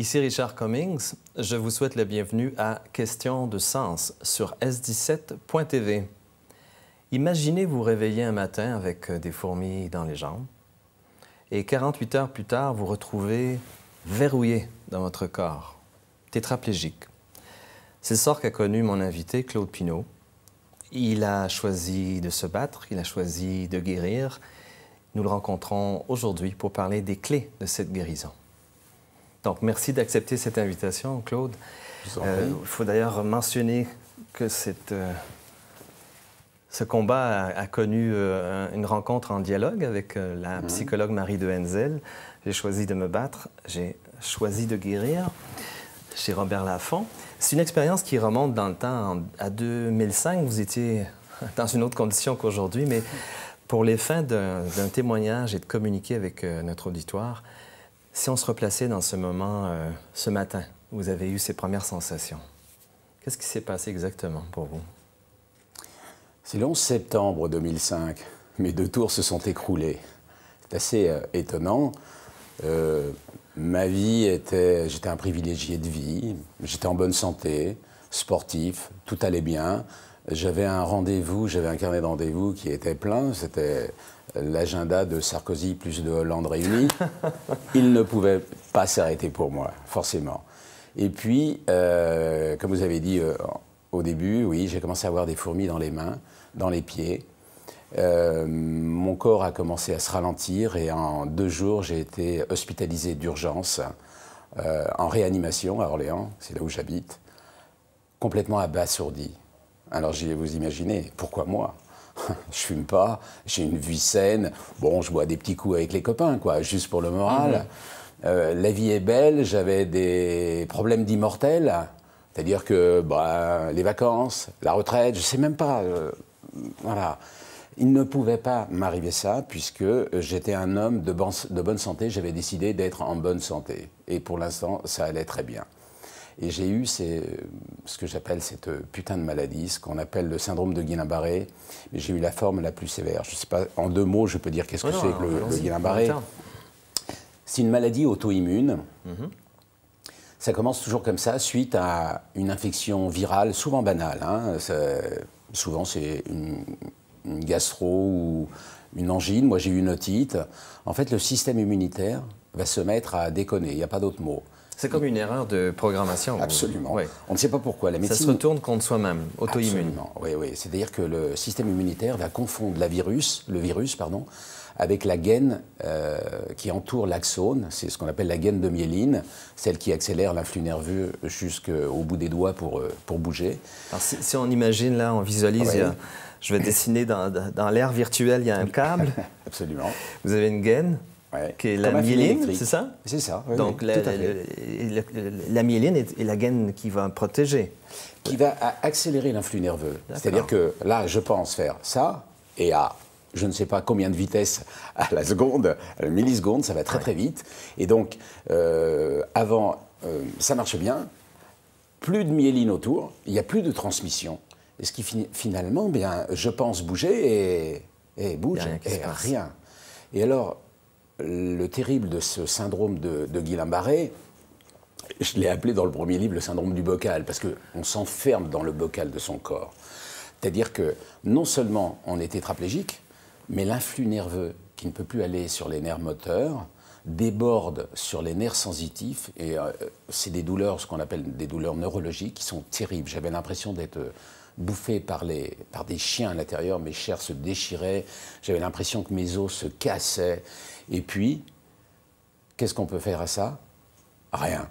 Ici Richard Cummings, je vous souhaite la bienvenue à Question de sens sur S17.tv. Imaginez vous réveiller un matin avec euh, des fourmis dans les jambes et 48 heures plus tard vous retrouvez verrouillé dans votre corps, tétraplégique. C'est le sort qu'a connu mon invité Claude Pinault. Il a choisi de se battre, il a choisi de guérir. Nous le rencontrons aujourd'hui pour parler des clés de cette guérison. Donc, merci d'accepter cette invitation, Claude. Euh, il faut d'ailleurs mentionner que euh, ce combat a, connu euh, une rencontre en dialogue avec la mhm. psychologue Marie de Henzel. J'ai choisi de me battre, j'ai choisi de guérir chez Robert Laffont. C'est une expérience qui remonte dans le temps. à 2005, vous étiez dans une autre condition qu'aujourd'hui, mais pour les fins d'un témoignage et de communiquer avec notre auditoire, si on se replaçait dans ce moment, euh, ce matin, vous avez eu ces premières sensations, qu'est-ce qui s'est passé exactement pour vous? C'est le 11 septembre 2005. Mes deux tours se sont écroulés. C'est assez euh, étonnant. Euh, ma vie était. J'étais un privilégié de vie, j'étais en bonne santé, sportif, tout allait bien. J'avais un rendez-vous, j'avais un carnet de rendez-vous qui était plein. C'était l'agenda de Sarkozy plus de Hollande réunis. Il ne pouvait pas s'arrêter pour moi, forcément. Et puis, euh, comme vous avez dit euh, au début, oui, j'ai commencé à avoir des fourmis dans les mains, dans les pieds. Euh, mon corps a commencé à se ralentir et en deux jours, j'ai été hospitalisé d'urgence en réanimation à Orléans, c'est là où j'habite complètement abasourdi. Alors j'y ai, vous imaginer, pourquoi moi je fume pas, j'ai une vie saine, bon, je bois des petits coups avec les copains, quoi, juste pour le moral. Mhm. Euh, la vie est belle, j'avais des problèmes d'immortel, c'est-à-dire que bah, les vacances, la retraite, je sais même pas. Euh, voilà. Il ne pouvait pas m'arriver ça puisque euh, j'étais un homme de bonne santé, j'avais décidé d'être en bonne santé. Et pour l'instant, ça allait très bien. Et j'ai eu ce que j'appelle cette putain de maladie, ce qu'on appelle le syndrome de Guillain-Barré. j'ai eu la forme la plus sévère. Je sais pas, en deux mots, je peux dire qu'est-ce que c'est que le, Guillain-Barré. C'est une maladie auto-immune. Mhm. Ça commence toujours comme ça, suite à une infection virale, souvent banale. Hein. souvent, c'est une, une gastro ou une angine. Moi, j'ai eu une otite. En fait, le système immunitaire va se mettre à déconner. Il n'y a pas d'autre mot. C'est comme une erreur de programmation. Absolument. On ne sait pas pourquoi. La médecine... Ça se retourne contre soi-même, auto-immune. Oui, oui. C'est-à-dire que le système immunitaire va confondre la virus, le virus pardon, avec la gaine euh, qui entoure l'axone, c'est ce qu'on appelle la gaine de myéline, celle qui accélère l'influx nerveux jusqu'au bout des doigts pour, euh, pour bouger. Alors, si, on imagine, là, on visualise, euh, je vais dessiner dans, dans l'air virtuel, il y a un câble. Absolument. Vous avez une gaine, la myéline, c'est ça? C'est ça. Donc, la, myéline est, la gaine qui va protéger. Qui va accélérer l'influx nerveux. C'est-à-dire que là, je pense faire ça et à je ne sais pas combien de vitesse à la seconde, à la milliseconde, ça va très très vite. Et donc, euh, avant, euh, ça marche bien, plus de myéline autour, il n'y a plus de transmission. Et ce qui finalement, bien, je pense bouger et, et bouge, et rien. Et alors, le terrible de ce syndrome de, de Guillain-Barré, je l'ai appelé dans le premier livre le syndrome du bocal, parce qu'on s'enferme dans le bocal de son corps. C'est-à-dire que non seulement on est tétraplégique, mais l'influx nerveux qui ne peut plus aller sur les nerfs moteurs déborde sur les nerfs sensitifs et euh, c'est des douleurs, ce qu'on appelle des douleurs neurologiques qui sont terribles. J'avais l'impression d'être euh, bouffé par, les, par des chiens à l'intérieur, mes chairs se déchiraient, j'avais l'impression que mes os se cassaient. Et puis, qu'est-ce qu'on peut faire à ça Rien.